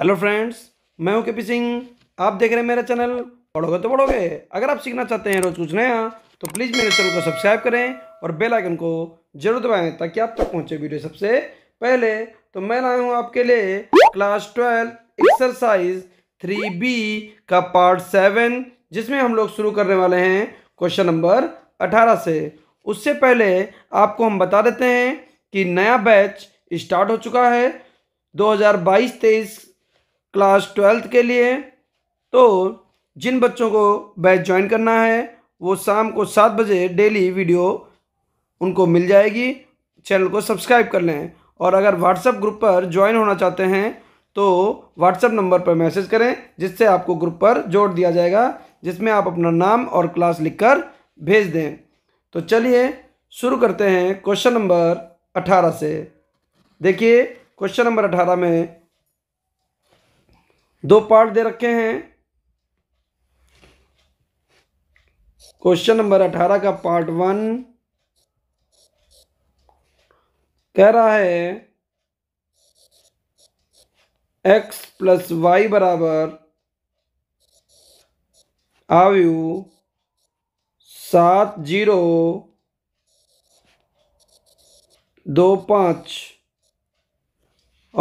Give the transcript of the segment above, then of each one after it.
hello friends मैं हूं KP Singh आप देख रहे हैं मेरा चैनल पढ़ोगे तो पढ़ोगे अगर आप सीखना चाहते हैं रोज कुछ नया तो प्लीज़ मेरे चैनल को सब्सक्राइब करें और बेल आइकन को जरूर दबाएं ताकि आप तक पहुंचे वीडियो सबसे पहले तो मैं लाया हूं आपके लिए class twelve exercise three B का पार्ट सेवन जिसमें हम लोग शुरू करने वाले हैं क्वेश्चन नंबर अठारह से उससे पहले आपको हम बता देते हैं कि नया बैच स्टार्ट हो चुका है 2022-23 क्लास ट्वेल्थ के लिए तो जिन बच्चों को बैच ज्वाइन करना है वो शाम को सात बजे डेली वीडियो उनको मिल जाएगी चैनल को सब्सक्राइब कर लें और अगर व्हाट्सएप ग्रुप पर ज्वाइन होना चाहते हैं तो व्हाट्सएप नंबर पर मैसेज करें जिससे आपको ग्रुप पर जोड़ दिया जाएगा जिसमें आप अपना नाम और क्लास लिखकर भेज दें तो चलिए शुरू करते हैं क्वेश्चन नंबर अठारह से देखिए क्वेश्चन नंबर अठारह में दो पार्ट दे रखे हैं क्वेश्चन नंबर अठारह का पार्ट वन कह रहा है एक्स प्लस वाई बराबर आयु सात जीरो दो पाँच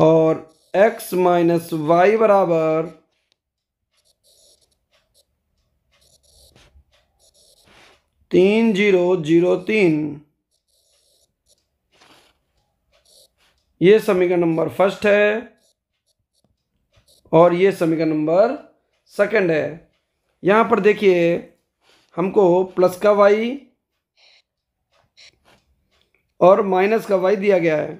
और एक्स माइनस वाई बराबर तीन जीरो जीरो तीन ये समीकरण नंबर फर्स्ट है और ये समीकरण नंबर सेकंड है यहां पर देखिए हमको प्लस का वाई और माइनस का वाई दिया गया है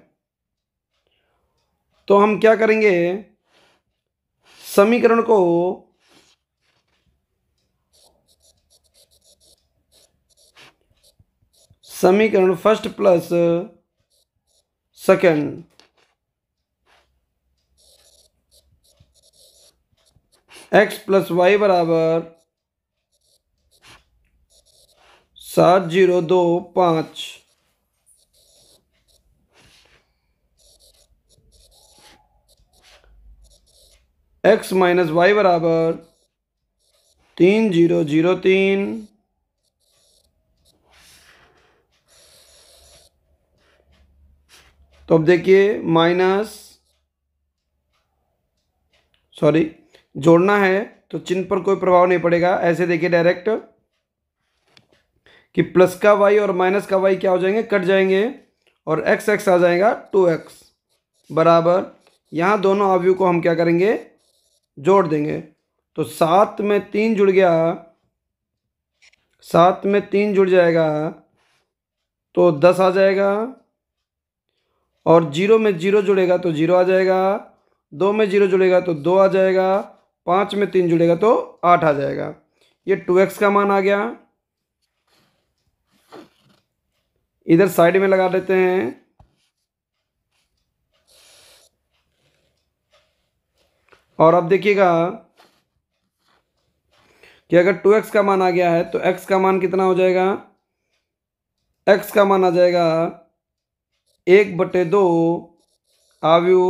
तो हम क्या करेंगे समीकरण को समीकरण first plus second X plus Y बराबर सात जीरो दो पाँच एक्स माइनस वाई बराबर तीन जीरो जीरो तीन तो अब देखिए माइनस सॉरी जोड़ना है तो चिन्ह पर कोई प्रभाव नहीं पड़ेगा ऐसे देखिए डायरेक्ट कि प्लस का वाई और माइनस का वाई क्या हो जाएंगे कट जाएंगे और एक्स एक्स आ जाएगा टू एक्स बराबर यहां दोनों आवयु को हम क्या करेंगे जोड़ देंगे तो सात में तीन जुड़ गया सात में तीन जुड़ जाएगा तो दस आ जाएगा और जीरो में जीरो जुड़ेगा तो जीरो आ जाएगा दो में जीरो जुड़ेगा तो दो आ जाएगा पाँच में तीन जुड़ेगा तो आठ आ जाएगा ये टू एक्स का मान आ गया इधर साइड में लगा देते हैं और अब देखिएगा कि अगर टू एक्स का मान आ गया है तो एक्स का मान कितना हो जाएगा एक्स का मान आ जाएगा एक बटे दो आवयु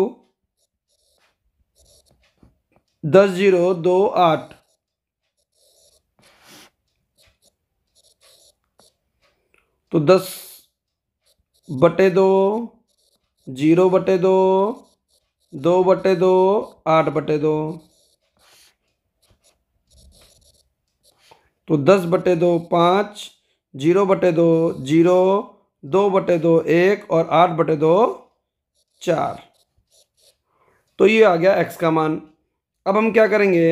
दस जीरो दो आठ तो दस बटे दो जीरो बटे दो दो बटे दो आठ बटे दो तो दस बटे दो पाँच जीरो बटे दो जीरो दो बटे दो एक और आठ बटे दो चार तो ये आ गया एक्स का मान अब हम क्या करेंगे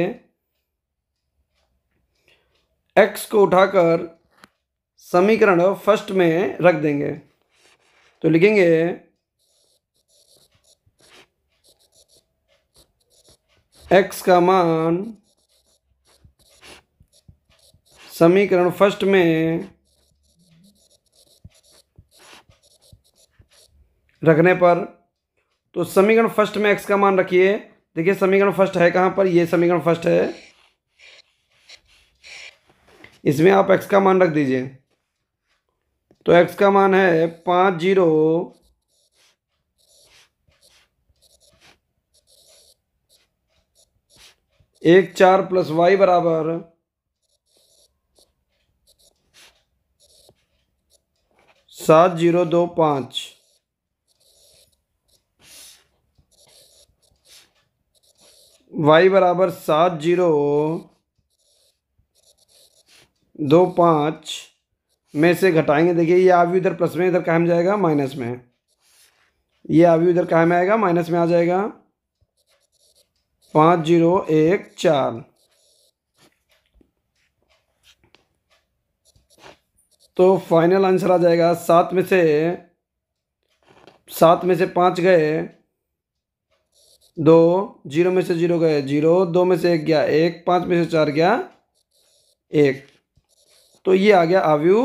एक्स को उठाकर समीकरण फर्स्ट में रख देंगे तो लिखेंगे एक्स का मान समीकरण फर्स्ट में रखने पर तो समीकरण फर्स्ट में एक्स का मान रखिए देखिए समीकरण फर्स्ट है कहां पर यह समीकरण फर्स्ट है इसमें आप एक्स का मान रख दीजिए तो एक्स का मान है पाँच जीरो एक चार प्लस वाई बराबर सात जीरो दो पाँच वाई बराबर सात जीरो दो पाँच में से घटाएंगे देखिए ये आवी इधर प्लस में इधर कहाँ जाएगा माइनस में ये आवी इधर कहाँ में आएगा माइनस में आ जाएगा पाँच जीरो एक चार तो फाइनल आंसर आ जाएगा सात में से सात में से पाँच गए दो जीरो में से जीरो गए जीरो दो में से एक गया एक पाँच में से चार गया एक तो ये आ गया आव्यू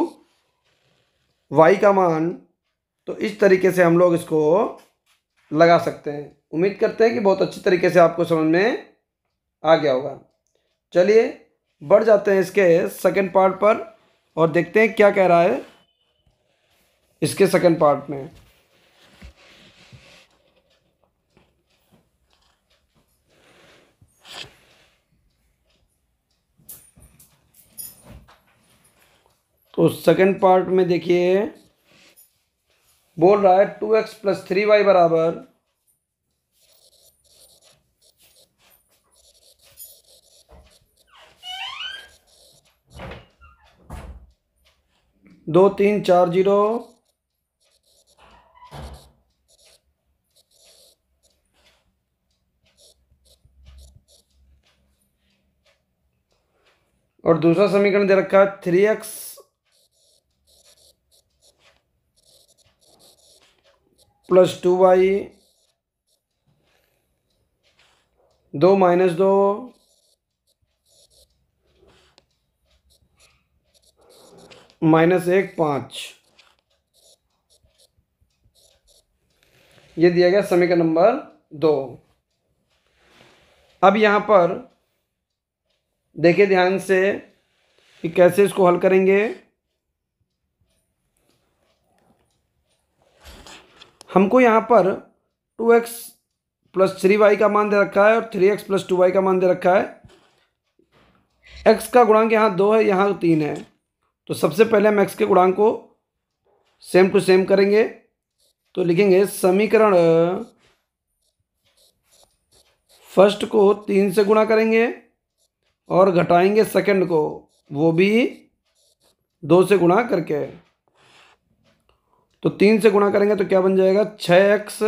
वाई का मान तो इस तरीके से हम लोग इसको लगा सकते हैं उम्मीद करते हैं कि बहुत अच्छी तरीके से आपको समझ में आ गया होगा चलिए बढ़ जाते हैं इसके सेकंड पार्ट पर और देखते हैं क्या कह रहा है इसके सेकंड पार्ट में तो सेकंड पार्ट में देखिए बोल रहा है two X plus three Y बराबर दो तीन चार जीरो और दूसरा समीकरण दे रखा है three X plus two Y दो माइनस दो माइनस एक पाँच ये दिया गया समीकरण नंबर दो अब यहाँ पर देखिए ध्यान से कि कैसे इसको हल करेंगे हमको यहाँ पर two X plus three Y का मान दे रखा है और three X plus two Y का मान दे रखा है एक्स का गुणांक यहाँ दो है यहाँ तीन है तो सबसे पहले हम एक्स के गुणांक को सेम टू सेम करेंगे तो लिखेंगे समीकरण फर्स्ट को तीन से गुणा करेंगे और घटाएंगे सेकंड को वो भी दो से गुणा करके तो तीन से गुणा करेंगे तो क्या बन जाएगा छ एक्स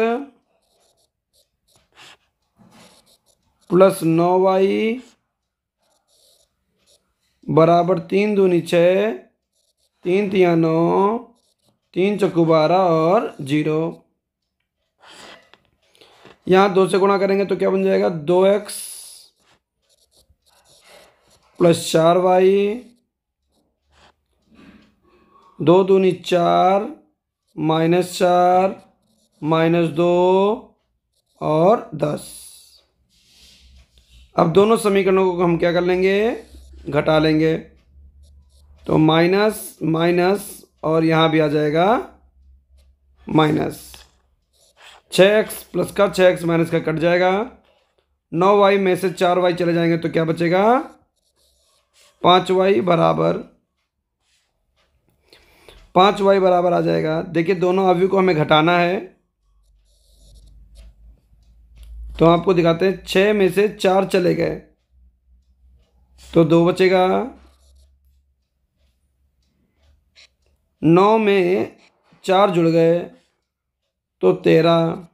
प्लस नौ वाई बराबर तीन दूनी छः तीन तिया नौ तीन चक्कू बारह और जीरो यहाँ दो से गुणा करेंगे तो क्या बन जाएगा दो एक्स प्लस चार वाई दो दूनी चार माइनस चार माइनस दो और दस अब दोनों समीकरणों को हम क्या कर लेंगे घटा लेंगे तो माइनस माइनस और यहाँ भी आ जाएगा माइनस छः एक्स प्लस का छः एक्स माइनस का कट जाएगा नौ वाई में से चार वाई चले जाएंगे तो क्या बचेगा पाँच वाई बराबर पाँच वाई बराबर आ जाएगा देखिए दोनों अवयु को हमें घटाना है तो आपको दिखाते हैं छः में से चार चले गए तो दो बचेगा नौ में चार जुड़ गए तो तेरह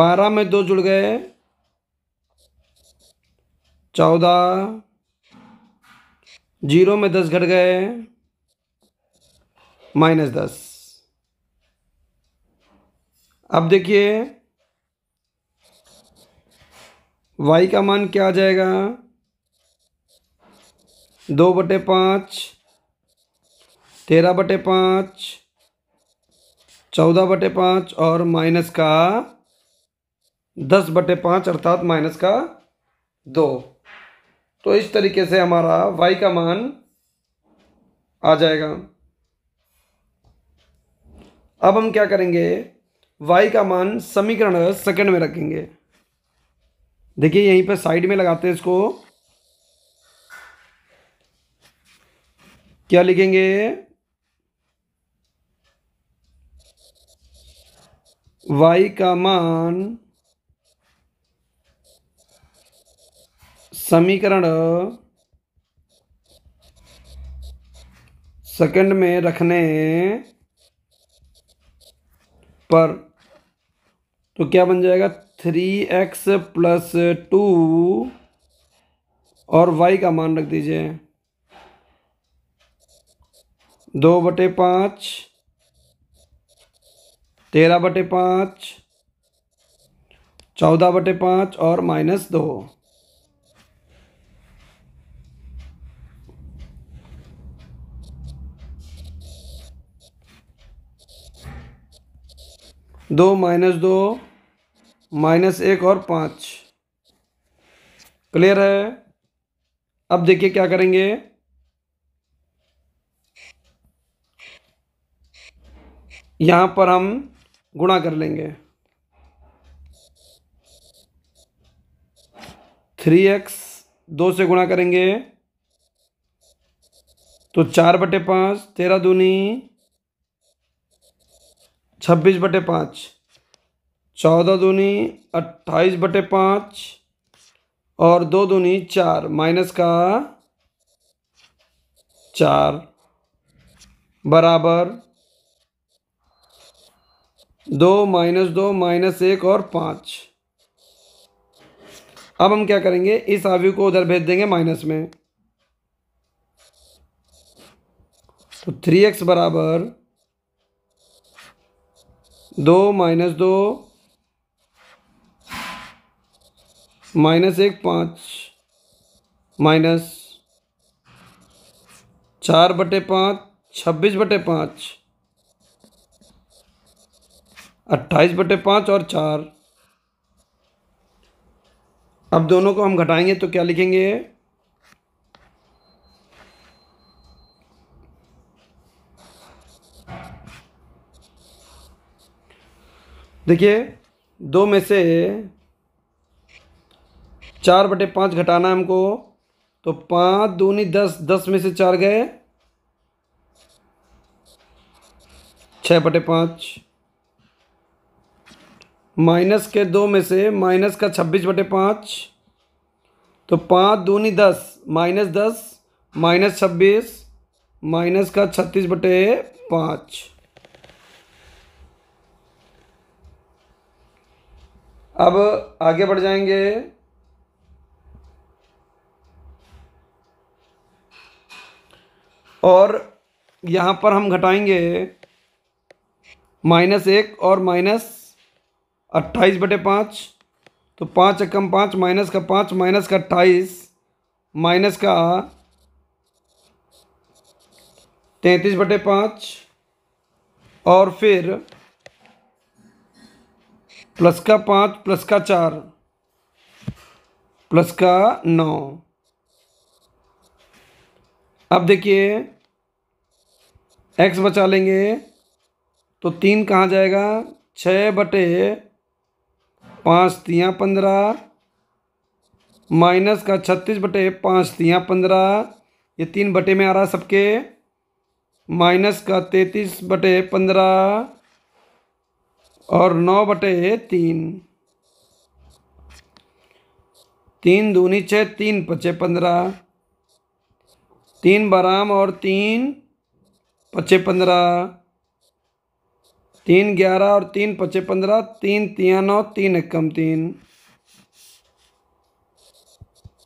बारह में दो जुड़ गए चौदह जीरो में दस घट गए माइनस दस अब देखिए वाई का मान क्या आ जाएगा दो बटे पाँच तेरह बटे पाँच चौदह बटे पाँच और माइनस का दस बटे पाँच अर्थात माइनस का दो तो इस तरीके से हमारा वाई का मान आ जाएगा अब हम क्या करेंगे y का मान समीकरण सेकंड में रखेंगे देखिए यहीं पर साइड में लगाते हैं इसको क्या लिखेंगे y का मान समीकरण सेकंड में रखने पर तो क्या बन जाएगा थ्री एक्स प्लस टू और y का मान रख दीजिए दो बटे पाँच तेरह बटे पाँच चौदह बटे पाँच और माइनस दो दो माइनस दो माइनस एक और पाँच क्लियर है अब देखिए क्या करेंगे यहाँ पर हम गुणा कर लेंगे थ्री एक्स दो से गुणा करेंगे तो चार बटे पाँच तेरह दूनी छब्बीस बटे पाँच चौदह दूनी अट्ठाईस बटे पाँच और दो दूनी चार माइनस का चार बराबर दो माइनस दो माइनस एक और पाँच अब हम क्या करेंगे इस आव्यू को उधर भेज देंगे माइनस में तो थ्री एक्स बराबर दो माइनस दो माइनस एक पाँच माइनस चार बटे पाँच छब्बीस बटे पाँच अट्ठाईस बटे पाँच और चार अब दोनों को हम घटाएंगे तो क्या लिखेंगे देखिए दो में से चार बटे पाँच घटाना है हमको तो पाँच दूनी दस दस में से चार गए छः बटे पाँच माइनस के दो में से माइनस का छब्बीस बटे पाँच तो पाँच दूनी दस माइनस दस माइनस छब्बीस माइनस का छत्तीस बटे पाँच अब आगे बढ़ जाएंगे और यहाँ पर हम घटाएंगे माइनस एक और माइनस अट्ठाईस बटे पाँच तो पाँच एकम पाँच माइनस का पाँच माइनस का अट्ठाईस माइनस का तैंतीस बटे पाँच और फिर प्लस का पाँच प्लस का चार प्लस का नौ अब देखिए एक्स बचा लेंगे तो तीन कहाँ जाएगा छः बटे पाँच तिया पंद्रह माइनस का छत्तीस बटे पाँच तियाँ पंद्रह ये तीन बटे में आ रहा है सबके माइनस का तैतीस बटे पंद्रह और नौ बटे तीन तीन दूनी छः तीन पचे पंद्रह तीन बराम और तीन पचे पंद्रह तीन ग्यारह और तीन पचे पंद्रह तीन नौ तीन एकम तीन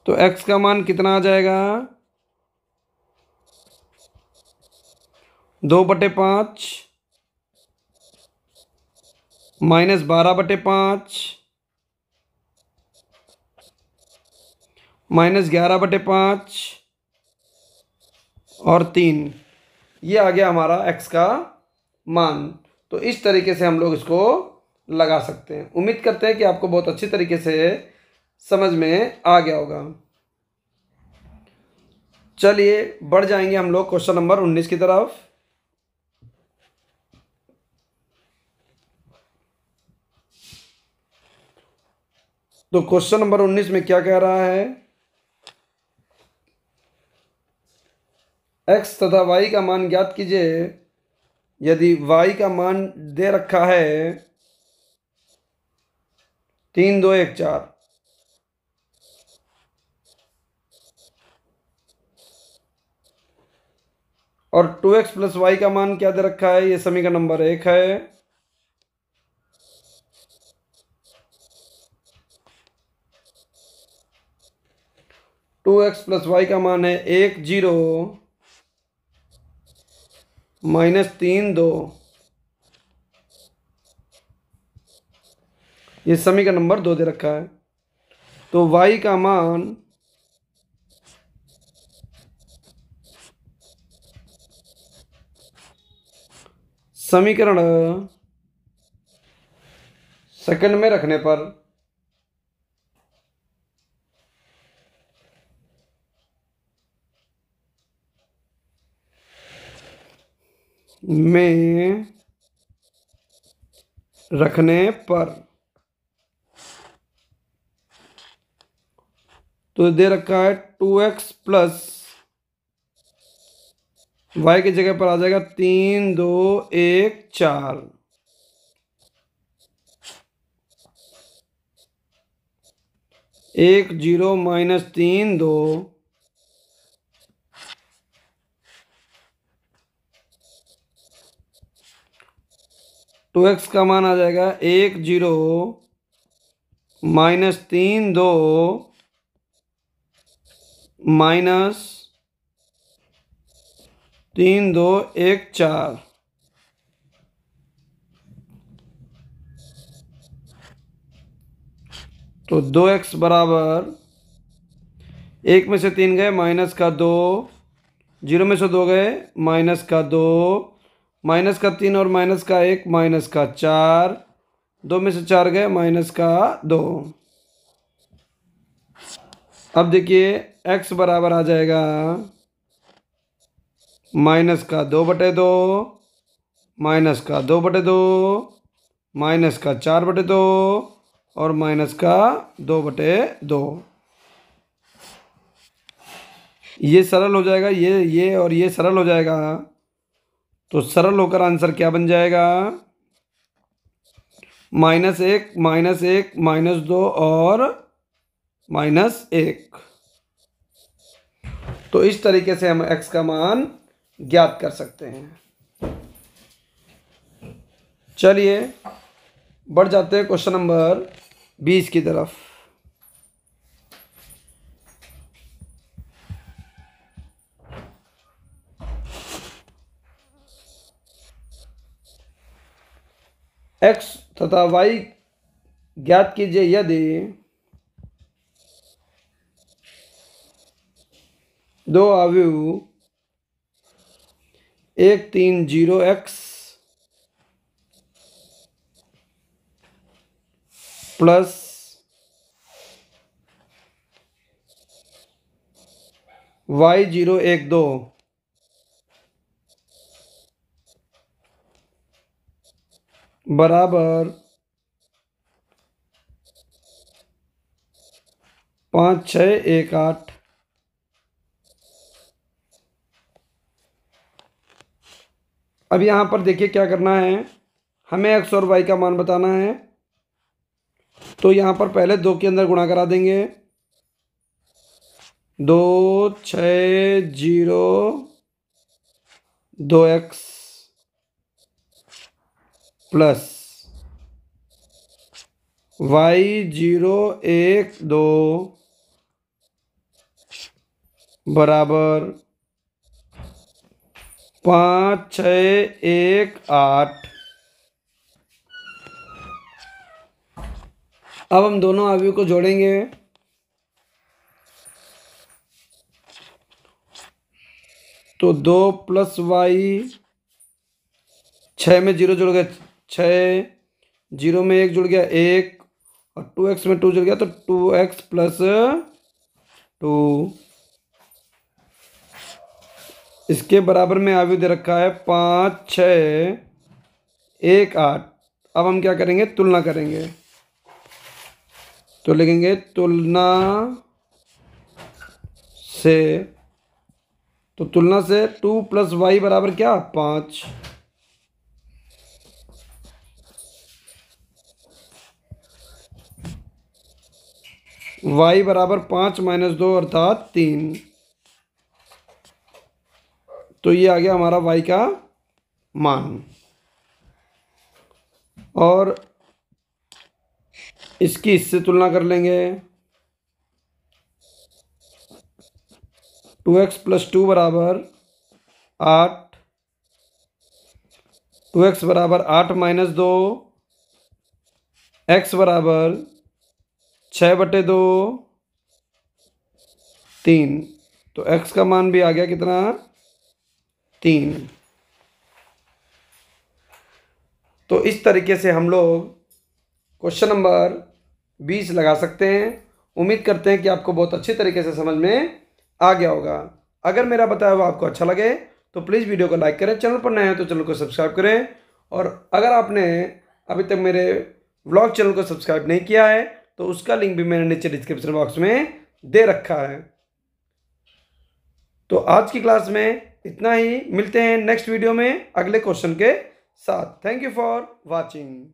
तो एक्स का मान कितना आ जाएगा दो बटे पाँच माइनस बारह बटे पाँच माइनस ग्यारह बटे पाँच और तीन ये आ गया हमारा एक्स का मान तो इस तरीके से हम लोग इसको लगा सकते हैं उम्मीद करते हैं कि आपको बहुत अच्छी तरीके से समझ में आ गया होगा चलिए बढ़ जाएंगे हम लोग क्वेश्चन नंबर उन्नीस की तरफ तो क्वेश्चन नंबर उन्नीस में क्या कह रहा है एक्स तथा वाई का मान ज्ञात कीजिए यदि वाई का मान दे रखा है तीन दो एक चार और टू एक्स प्लस वाई का मान क्या दे रखा है ये समीकरण नंबर एक है टू एक्स प्लस वाई का मान है एक जीरो माइनस तीन दो ये समी का नंबर दो दे रखा है तो वाई का मान समीकरण सेकंड में रखने पर में रखने पर तो दे रखा है टू एक्स प्लस वाई की जगह पर आ जाएगा तीन दो एक चार एक जीरो माइनस तीन दो टू एक्स का मान आ जाएगा एक जीरो माइनस तीन दो माइनस तीन दो एक चार तो दो एक्स बराबर एक में से तीन गए माइनस का दो जीरो में से दो गए माइनस का दो माइनस का तीन और माइनस का एक माइनस का चार दो में से चार गए माइनस का दो अब देखिए एक्स बराबर आ जाएगा माइनस का दो बटे दो माइनस का दो बटे दो माइनस का चार बटे दो और माइनस का दो बटे दो ये सरल हो जाएगा ये ये और ये सरल हो जाएगा तो सरल होकर आंसर क्या बन जाएगा माइनस एक माइनस एक माइनस दो और माइनस एक तो इस तरीके से हम एक्स का मान ज्ञात कर सकते हैं चलिए बढ़ जाते हैं क्वेश्चन नंबर बीस की तरफ एक्स तथा वाई ज्ञात कीजिए यदि दो अवयव एक तीन zero X plus Y zero एक दो बराबर पाँच छ एक आठ अब यहाँ पर देखिए क्या करना है हमें एक्स और वाई का मान बताना है तो यहाँ पर पहले दो के अंदर गुणा करा देंगे दो छ जीरो दो एक्स प्लस वाई जीरो एक दो बराबर पाँच छ एक आठ अब हम दोनों आवयु को जोड़ेंगे तो दो प्लस वाई छ में जीरो जोड़ गए छः जीरो में एक जुड़ गया एक और टू एक्स में टू जुड़ गया तो टू एक्स प्लस टू इसके बराबर में आयु दे रखा है पाँच छ एक आठ अब हम क्या करेंगे तुलना करेंगे तो लिखेंगे तुलना से तो तुलना से टू प्लस वाई बराबर क्या पाँच वाई बराबर पाँच माइनस दो अर्थात तीन तो ये आ गया हमारा वाई का मान और इसकी इससे तुलना कर लेंगे टू एक्स प्लस टू बराबर आठ टू एक्स बराबर आठ माइनस दो एक्स बराबर छः बटे दो तीन तो एक्स का मान भी आ गया कितना तीन तो इस तरीके से हम लोग क्वेश्चन नंबर बीस लगा सकते हैं उम्मीद करते हैं कि आपको बहुत अच्छे तरीके से समझ में आ गया होगा अगर मेरा बताया हुआ आपको अच्छा लगे तो प्लीज़ वीडियो को लाइक करें चैनल पर नए हैं तो चैनल को सब्सक्राइब करें और अगर आपने अभी तक मेरे व्लॉग चैनल को सब्सक्राइब नहीं किया है तो उसका लिंक भी मैंने नीचे डिस्क्रिप्शन बॉक्स में दे रखा है तो आज की क्लास में इतना ही मिलते हैं नेक्स्ट वीडियो में अगले क्वेश्चन के साथ थैंक यू फॉर वॉचिंग